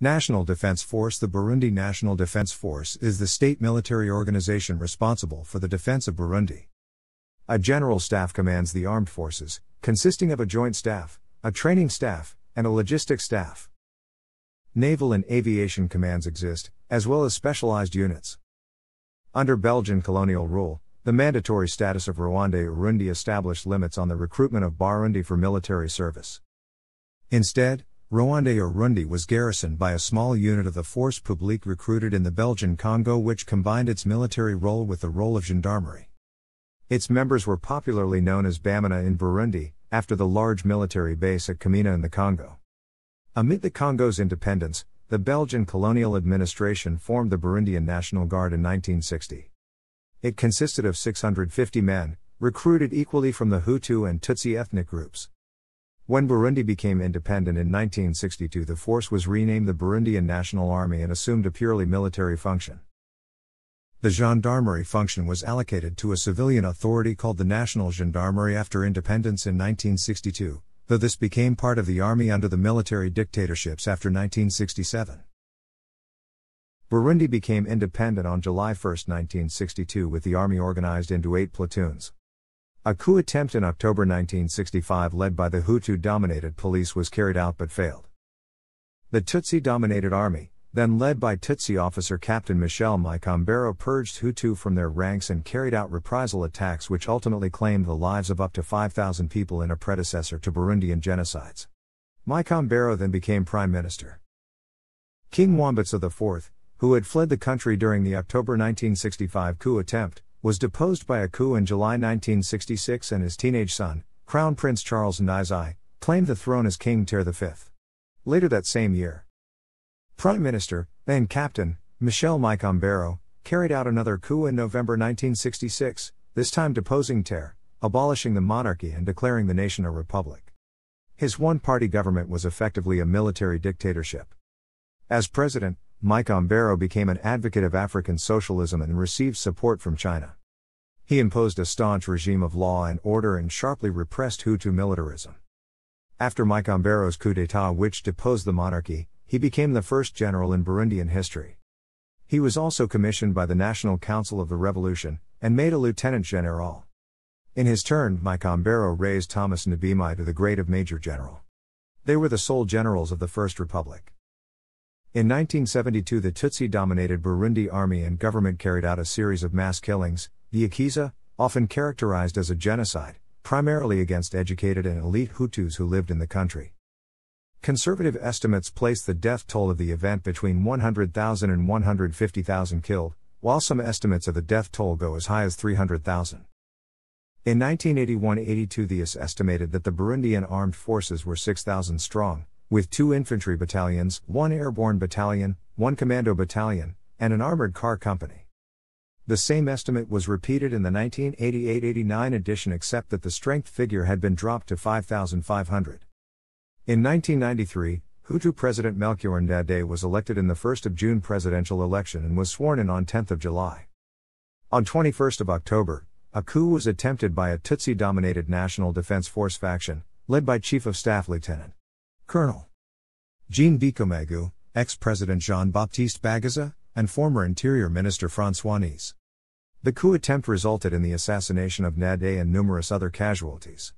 National Defense Force The Burundi National Defense Force is the state military organization responsible for the defense of Burundi. A general staff commands the armed forces, consisting of a joint staff, a training staff, and a logistics staff. Naval and aviation commands exist, as well as specialized units. Under Belgian colonial rule, the mandatory status of Rwanda Urundi established limits on the recruitment of Burundi for military service. Instead, Rwanda or Rundi was garrisoned by a small unit of the force publique recruited in the Belgian Congo which combined its military role with the role of gendarmerie. Its members were popularly known as Bamana in Burundi, after the large military base at Kamina in the Congo. Amid the Congo's independence, the Belgian colonial administration formed the Burundian National Guard in 1960. It consisted of 650 men, recruited equally from the Hutu and Tutsi ethnic groups. When Burundi became independent in 1962, the force was renamed the Burundian National Army and assumed a purely military function. The gendarmerie function was allocated to a civilian authority called the National Gendarmerie after independence in 1962, though this became part of the army under the military dictatorships after 1967. Burundi became independent on July 1, 1962, with the army organized into eight platoons. A coup attempt in October 1965 led by the Hutu dominated police was carried out but failed. The Tutsi dominated army, then led by Tutsi officer Captain Michel Micombero, purged Hutu from their ranks and carried out reprisal attacks which ultimately claimed the lives of up to 5,000 people in a predecessor to Burundian genocides. Micombero then became prime minister. King Wambutsa IV, who had fled the country during the October 1965 coup attempt, was deposed by a coup in July 1966 and his teenage son, Crown Prince Charles Nizai, claimed the throne as King Ter V. Later that same year, Prime Minister, then Captain, Michel Micombero carried out another coup in November 1966, this time deposing Ter, abolishing the monarchy and declaring the nation a republic. His one party government was effectively a military dictatorship. As president, Mike Ombero became an advocate of African socialism and received support from China. He imposed a staunch regime of law and order and sharply repressed Hutu militarism. After Mike Ambero's coup d'état, which deposed the monarchy, he became the first general in Burundian history. He was also commissioned by the National Council of the Revolution and made a lieutenant general. In his turn, Mike Ambero raised Thomas Nabimai to the grade of major general. They were the sole generals of the First Republic. In 1972, the Tutsi dominated Burundi army and government carried out a series of mass killings, the Akiza, often characterized as a genocide, primarily against educated and elite Hutus who lived in the country. Conservative estimates place the death toll of the event between 100,000 and 150,000 killed, while some estimates of the death toll go as high as 300,000. In 1981 82, the IS estimated that the Burundian armed forces were 6,000 strong, with two infantry battalions, one airborne battalion, one commando battalion, and an armored car company. The same estimate was repeated in the 1988 89 edition, except that the strength figure had been dropped to 5,500. In 1993, Hutu President Melchior Ndadaye was elected in the 1st of June presidential election and was sworn in on 10th of July. On 21st of October, a coup was attempted by a Tutsi-dominated National Defense Force faction, led by Chief of Staff Lieutenant Colonel Jean Bikomegu, ex-President Jean-Baptiste Bagaza, and former Interior Minister François Nice. The coup attempt resulted in the assassination of Nade and numerous other casualties.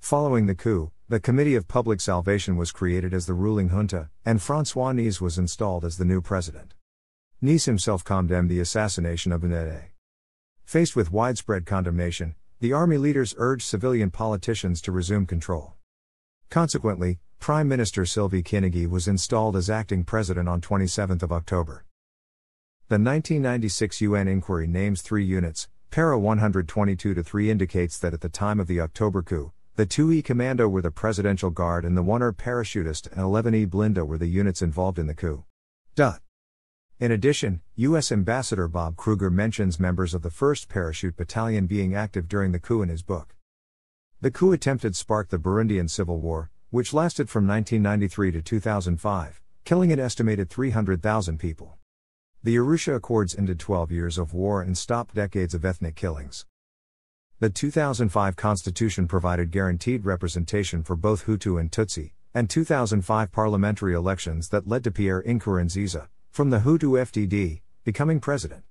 Following the coup, the Committee of Public Salvation was created as the ruling junta, and Francois Nice was installed as the new president. Nice himself condemned the assassination of Nade. Faced with widespread condemnation, the army leaders urged civilian politicians to resume control. Consequently, Prime Minister Sylvie Kinigi was installed as acting president on 27 October. The 1996 UN inquiry names three units, para 122 3 indicates that at the time of the October coup, the 2E Commando were the Presidential Guard and the 1er Parachutist and 11E Blinda were the units involved in the coup. In addition, U.S. Ambassador Bob Kruger mentions members of the 1st Parachute Battalion being active during the coup in his book. The coup attempted sparked the Burundian Civil War, which lasted from 1993 to 2005, killing an estimated 300,000 people. The Arusha Accords ended 12 years of war and stopped decades of ethnic killings. The 2005 constitution provided guaranteed representation for both Hutu and Tutsi, and 2005 parliamentary elections that led to Pierre Nkurunziza, from the Hutu FDD, becoming president.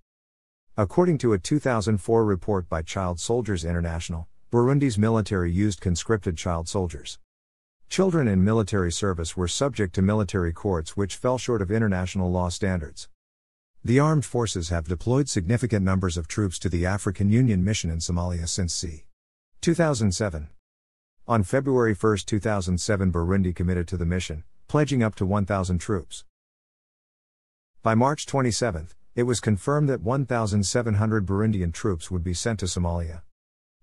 According to a 2004 report by Child Soldiers International, Burundi's military used conscripted child soldiers. Children in military service were subject to military courts which fell short of international law standards. The armed forces have deployed significant numbers of troops to the African Union mission in Somalia since c. 2007. On February 1, 2007, Burundi committed to the mission, pledging up to 1,000 troops. By March 27, it was confirmed that 1,700 Burundian troops would be sent to Somalia.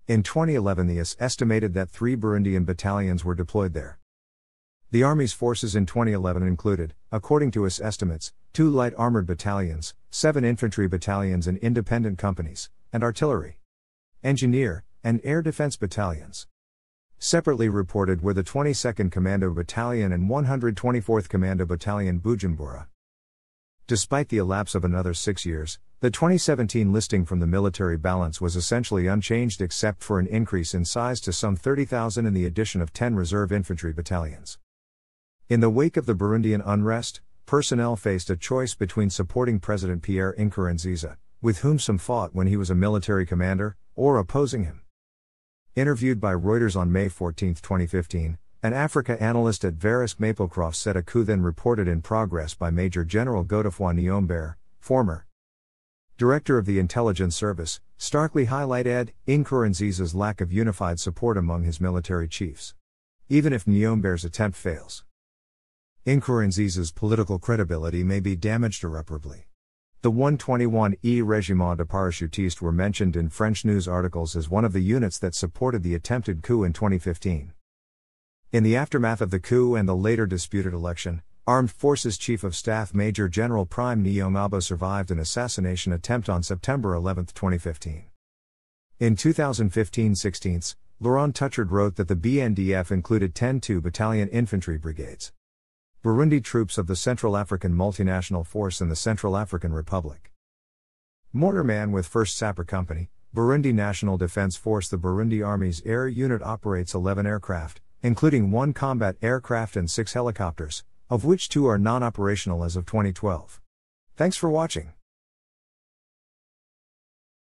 In 2011, the US estimated that three Burundian battalions were deployed there. The Army's forces in 2011 included, according to its estimates, two light armored battalions, seven infantry battalions and independent companies, and artillery, engineer, and air defense battalions. Separately reported were the 22nd Commando Battalion and 124th Commando Battalion Bujumbura. Despite the elapse of another six years, the 2017 listing from the military balance was essentially unchanged except for an increase in size to some 30,000 and the addition of 10 reserve infantry battalions. In the wake of the Burundian unrest, personnel faced a choice between supporting President Pierre Nkurunziza, with whom some fought when he was a military commander, or opposing him. Interviewed by Reuters on May 14, 2015, an Africa analyst at Verisk Maplecroft said a coup then reported in progress by Major General Godefroy Niomber, former director of the intelligence service, starkly highlighted Nkurunziza's lack of unified support among his military chiefs. Even if Niomber's attempt fails. Nkurunziza's political credibility may be damaged irreparably. The 121e Regiment de Parachutistes were mentioned in French news articles as one of the units that supported the attempted coup in 2015. In the aftermath of the coup and the later disputed election, Armed Forces Chief of Staff Major General Prime Niyomabo survived an assassination attempt on September 11, 2015. In 2015 16, Laurent Touchard wrote that the BNDF included 10 2 battalion infantry brigades. Burundi troops of the Central African Multinational Force in the Central African Republic. Mortar man with 1st Sapper Company, Burundi National Defense Force. The Burundi Army's air unit operates 11 aircraft, including one combat aircraft and six helicopters, of which two are non operational as of 2012. Thanks for watching.